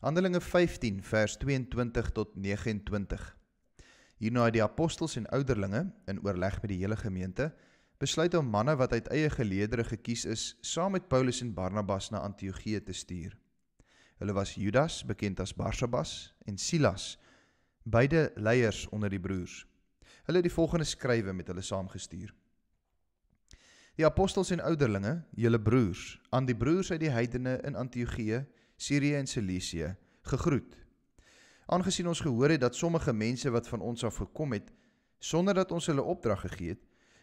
Handelinge 15 vers 22 tot 29. Hierna het die apostels en ouderlinge in oorleg met die hele gemeente besluit om manne wat uit eie geleedere gekies is, saam met Paulus en Barnabas na Antiochië te stuur. Hulle was Judas, bekend as Barsabas, en Silas, beide leiers onder die broers. Hulle het die volgende skrywe met hulle saamgestuur. Die apostels en ouderlinge, julle broers, aan die broers uit die heidene in Antiochië Sirië en Cilisië gegroet. Aangesien ons gehoor het dat sommige mense wat van ons af gekom het sonder dat ons hulle opdrag gegee het,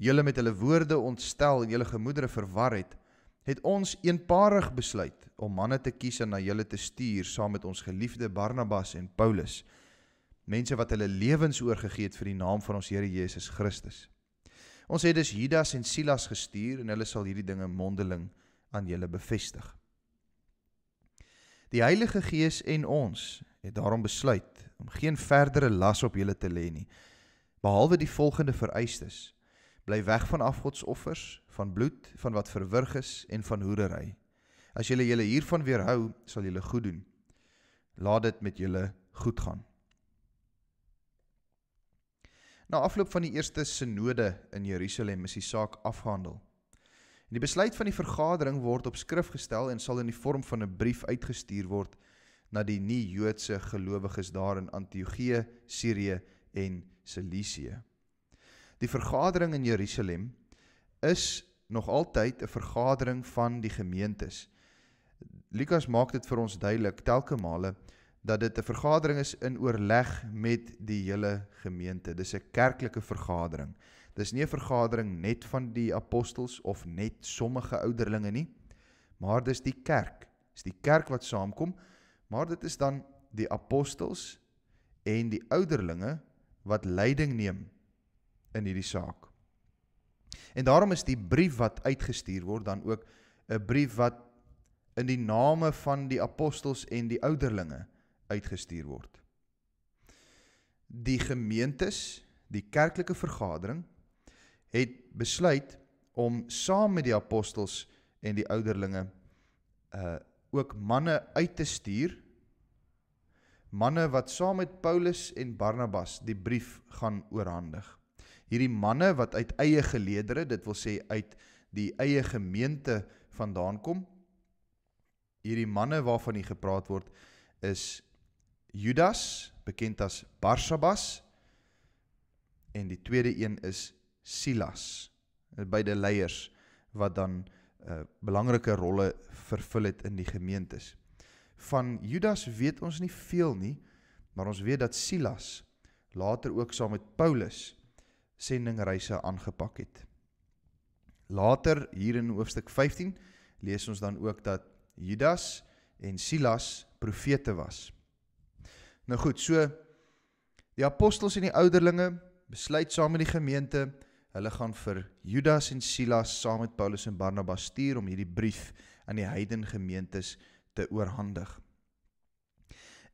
julle met hulle woorde ontstel en julle gemoedere verwar het, het ons eenparig besluit om manne te kies en na julle te stuur saam met ons geliefde Barnabas en Paulus. Mense wat hulle lewens oorgegee het vir die naam van ons Here Jesus Christus. Ons het dus Judas en Silas gestuur en hulle sal hierdie dinge mondeling aan julle bevestig. Die Heilige Gees en ons het daarom besluit om geen verdere las op julle te lê nie behalwe die volgende vereistes: bly weg van afgodsoffers, van bloed, van wat verwrig is en van hoerery. As julle julle hiervan weerhou, sal julle goed doen. Laat dit met julle goed gaan. Na afloop van die eerste sinode in Jerusalem is die saak afgehandel. Die besluit van die vergadering word op skrif gestel en sal in die vorm van 'n brief uitgestuur word na die nie-Joodse gelowiges daar in Antiochië, Sirië en Cilisië. Die vergadering in Jerusalem is nog altyd 'n vergadering van die gemeentes. Lukas maak dit vir ons duidelik telke male dat dit 'n vergadering is in oorleg met die hele gemeente. Dis 'n kerklike vergadering. Dis nie 'n vergadering net van die apostels of net sommige ouderlinge nie, maar dis die kerk. Dis die kerk wat saamkom, maar dit is dan die apostels en die ouderlinge wat leiding neem in hierdie saak. En daarom is die brief wat uitgestuur word dan ook 'n brief wat in die name van die apostels en die ouderlinge uitgestuur word. Die gemeentes, die kerklike vergadering het besluit om saam met die apostels en die ouderlinge uh ook manne uit te stuur manne wat saam met Paulus en Barnabas die brief gaan oorhandig hierdie manne wat uit eie geleedere dit wil sê uit die eie gemeente vandaan kom hierdie manne waarvan hier gepraat word is Judas bekend as Barsabas en die tweede een is Silas, eh, beide leiers wat dan 'n uh, eh, belangrike rolle vervul het in die gemeentes. Van Judas weet ons nie veel nie, maar ons weet dat Silas later ook saam met Paulus sendingreise aangepak het. Later hier in hoofstuk 15 lees ons dan ook dat Judas en Silas profete was. Nou goed, so die apostels en die ouderlinge besluit saam met die gemeente Hulle gaan vir Judas en Silas saam met Paulus en Barnabas stuur om hierdie brief aan die heidengemeentes te oorhandig.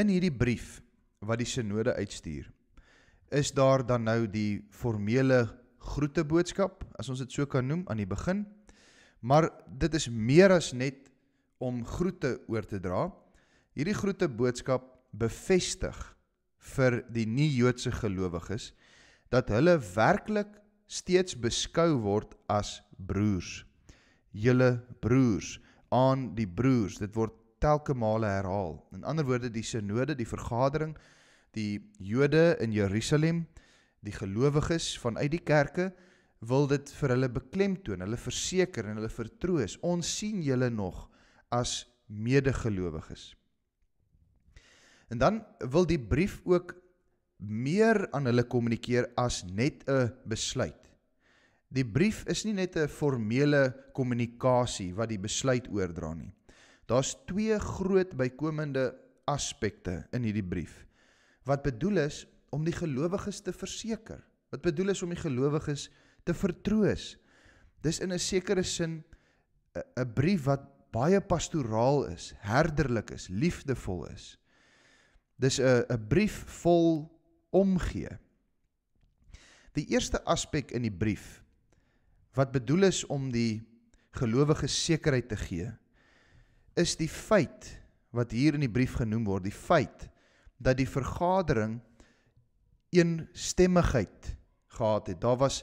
In hierdie brief wat die sinode uitstuur, is daar dan nou die formele groeteboodskap, as ons dit so kan noem aan die begin. Maar dit is meer as net om groete oor te dra. Hierdie groeteboodskap bevestig vir die nie-Joodse gelowiges dat hulle werklik steeds beskou word as broers. Julle broers aan die broers, dit word telke male herhaal. In ander woorde, die sinode, die vergadering, die Jode in Jerusalem, die gelowiges vanuit die kerke wil dit vir hulle beklemtoon, hulle verseker en hulle vertroos. Ons sien julle nog as medegelowiges. En dan wil die brief ook meer aan hulle kommunikeer as net 'n besluit. Die brief is nie net 'n formele kommunikasie wat die besluit oordra nie. Daar's twee groot bykomende aspekte in hierdie brief. Wat bedoel is om die gelowiges te verseker. Wat bedoel is om die gelowiges te vertroos. Dis in 'n sekere sin 'n brief wat baie pastoraal is, herderlik is, liefdevol is. Dis 'n 'n brief vol omgee. Die eerste aspek in die brief wat bedoel is om die gelowige sekerheid te gee, is die feit wat hier in die brief genoem word, die feit dat die vergadering eenstemmigheid gehad het. Daar was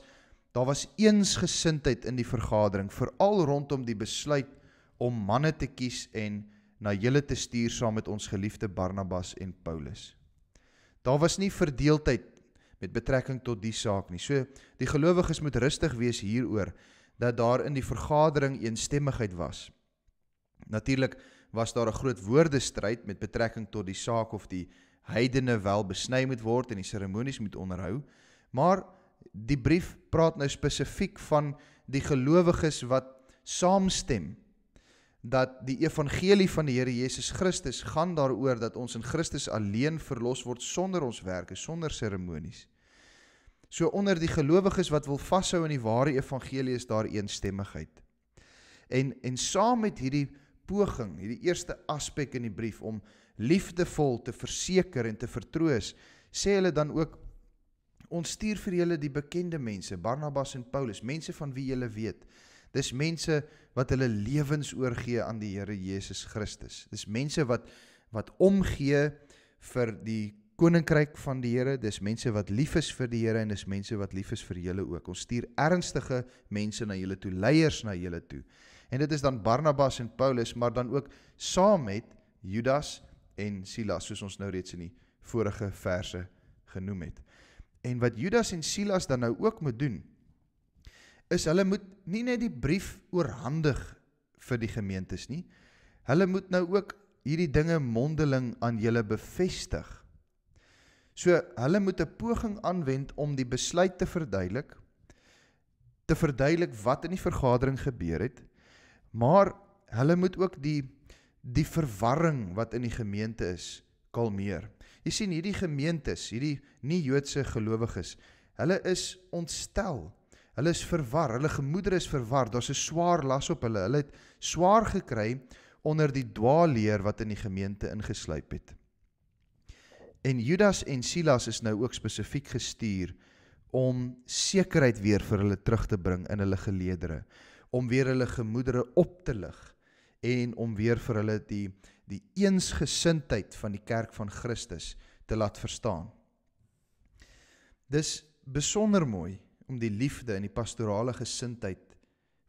daar was eensgesindheid in die vergadering veral rondom die besluit om manne te kies en na julle te stuur saam met ons geliefde Barnabas en Paulus. Daar was nie verdeeldheid met betrekking tot die saak nie. So die gelowiges moet rustig wees hieroor dat daar in die vergadering eensstemmigheid was. Natuurlik was daar 'n groot woordestryd met betrekking tot die saak of die heidene wel besny moet word en die seremonies moet onderhou, maar die brief praat nou spesifiek van die gelowiges wat saamstem dat die evangelie van die Here Jesus Christus gaan daaroor dat ons in Christus alleen verlos word sonder ons werke, sonder seremonies. So onder die gelowiges wat wil vashou aan die ware evangelie is daar eensstemmigheid. En en saam met hierdie poging, hierdie eerste aspek in die brief om liefdevol te verseker en te vertroos, sê hulle dan ook ons stuur vir julle die bekende mense, Barnabas en Paulus, mense van wie julle weet Dis mense wat hulle lewens oorgee aan die Here Jesus Christus. Dis mense wat wat omgee vir die koninkryk van die Here. Dis mense wat lief is vir die Here en dis mense wat lief is vir julle ook. Ons stuur ernstige mense na julle toe, leiers na julle toe. En dit is dan Barnabas en Paulus, maar dan ook saam met Judas en Silas, soos ons nou reeds in die vorige verse genoem het. En wat Judas en Silas dan nou ook moet doen, is hulle moet nie net die brief oorhandig vir die gemeentes nie. Hulle moet nou ook hierdie dinge mondeling aan julle bevestig. So hulle moet 'n poging aanwend om die besluit te verduidelik, te verduidelik wat in die vergadering gebeur het, maar hulle moet ook die die verwarring wat in die gemeente is kalmeer. Jy sien hierdie gemeentes, hierdie nie-Joodse gelowiges, hulle is ontstel Hulle is verwar, hulle gemoedere is verwar. Daar's 'n swaar las op hulle. Hulle het swaar gekry onder die dwaalleer wat in die gemeente ingesluip het. En Judas en Silas is nou ook spesifiek gestuur om sekerheid weer vir hulle terug te bring in hulle geleedere, om weer hulle gemoedere op te lig en om weer vir hulle die die eensgesindheid van die kerk van Christus te laat verstaan. Dis besonder mooi om die liefde en die pastorale gesindheid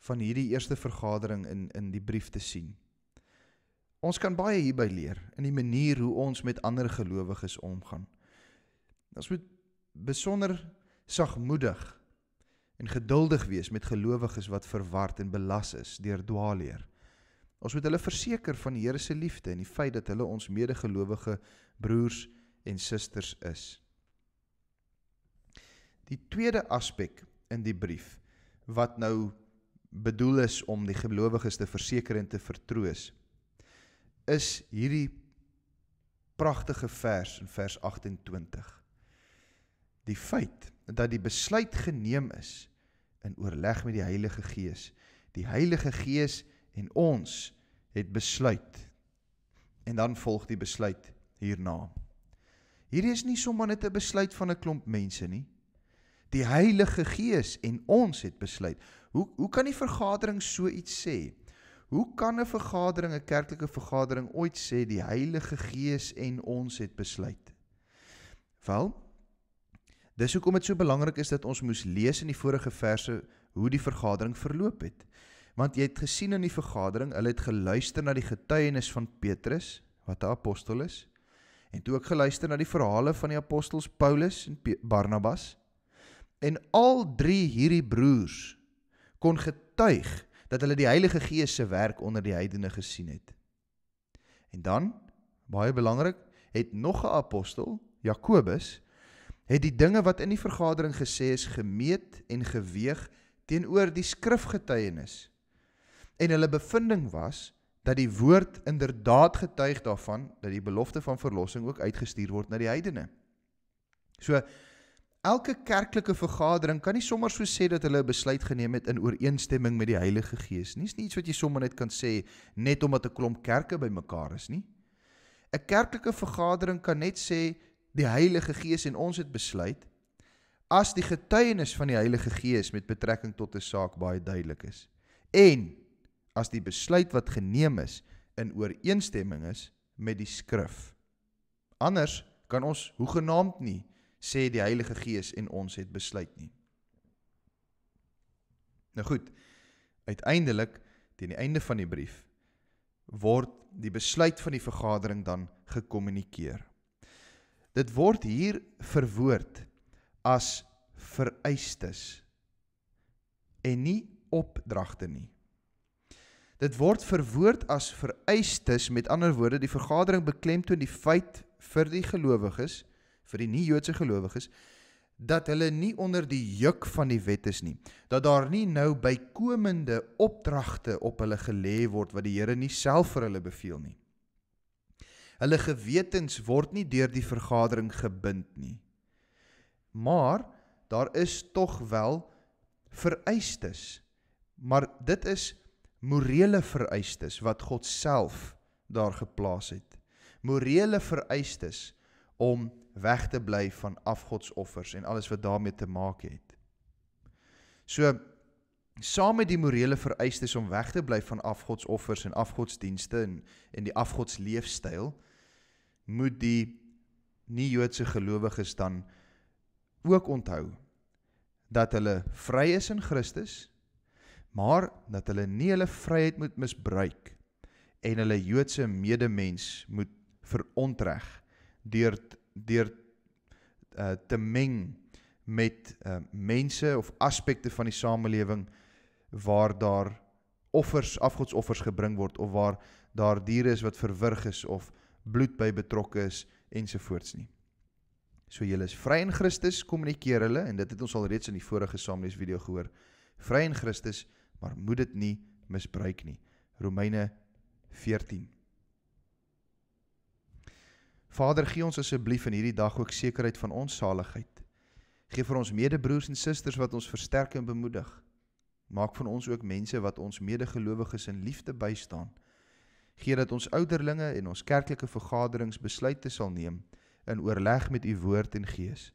van hierdie eerste vergadering in in die brief te sien. Ons kan baie hierby leer in die manier hoe ons met ander gelowiges omgaan. Ons moet besonder sagmoedig en geduldig wees met gelowiges wat verward en belas is deur dwaalleer. Ons moet hulle verseker van die Here se liefde en die feit dat hulle ons medegelowige broers en susters is. Die tweede aspek in die brief wat nou bedoel is om die gelowiges te verseker en te vertroos is hierdie pragtige vers in vers 28. Die feit dat die besluit geneem is in oorleg met die Heilige Gees. Die Heilige Gees en ons het besluit. En dan volg die besluit hierna. Hierdie is nie sommer net 'n besluit van 'n klomp mense nie die Heilige Gees en ons het besluit. Hoe hoe kan die vergadering so iets sê? Hoe kan 'n vergadering, 'n kerklike vergadering ooit sê die Heilige Gees en ons het besluit? Wel, dis hoekom dit so belangrik is dat ons moes lees in die vorige verse hoe die vergadering verloop het. Want jy het gesien in die vergadering, hulle het geluister na die getuienis van Petrus, wat 'n apostel is, en toe ook geluister na die verhale van die apostels Paulus en Barnabas En al drie hierdie broers kon getuig dat hulle die Heilige Gees se werk onder die heidene gesien het. En dan, baie belangrik, het nog 'n apostel, Jakobus, het die dinge wat in die vergadering gesê is gemeet en geweeg teenoor die skrifgetuienis. En hulle bevinding was dat die woord inderdaad getuig daarvan dat die belofte van verlossing ook uitgestuur word na die heidene. So Elke kerklike vergadering kan nie sommer so sê dat hulle 'n besluit geneem het in ooreenstemming met die Heilige Gees nie. Dis nie iets wat jy sommer net kan sê net omdat 'n klomp kerke bymekaar is nie. 'n Kerklike vergadering kan net sê die Heilige Gees en ons het besluit as die getuienis van die Heilige Gees met betrekking tot 'n saak baie duidelik is en as die besluit wat geneem is in ooreenstemming is met die skrif. Anders kan ons hoegenaamd nie sê die Heilige Gees en ons het besluit nie. Nou goed. Uiteindelik teen die einde van die brief word die besluit van die vergadering dan gekommunikeer. Dit word hier verwoord as vereistes en nie opdragte nie. Dit word verwoord as vereistes, met ander woorde, die vergadering beklemtoon die feit vir die gelowiges vir die nie-Joodse gelowiges dat hulle nie onder die juk van die wet is nie. Dat daar nie nou bykomende opdragte op hulle gelê word wat die Here nie self vir hulle beveel nie. Hulle gewetens word nie deur die vergadering gebind nie. Maar daar is tog wel vereistes. Maar dit is morele vereistes wat God self daar geplaas het. Morele vereistes om weg te bly van afgodsoffers en alles wat daarmee te maak het. So saam met die morele vereistes om weg te bly van afgodsoffers en afgodsdienste en en die afgodsleefstyl moet die nie-Joodse gelowiges dan ook onthou dat hulle vry is in Christus maar dat hulle nie hulle vryheid moet misbruik en hulle Joodse medemens moet verontreg deur deur uh, te meng met uh, mense of aspekte van die samelewing waar daar offers afgodsoffers gebring word of waar daar diere is wat verwrig is of bloed by betrokke is ensovoorts nie. So julle is vry in Christus, kommunikeer hulle en dit het ons al reeds in die vorige saamlees video gehoor. Vry in Christus, maar moed dit nie misbruik nie. Romeine 14 Vader, gee ons asseblief in hierdie dag ook sekerheid van ons saligheid. Geef vir ons medebroers en susters wat ons versterk en bemoedig. Maak van ons ook mense wat ons medegelowiges in liefde bystaan. Geef dat ons ouderlinge en ons kerklike vergaderings besluite sal neem in oorleg met u woord en gees.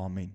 Amen.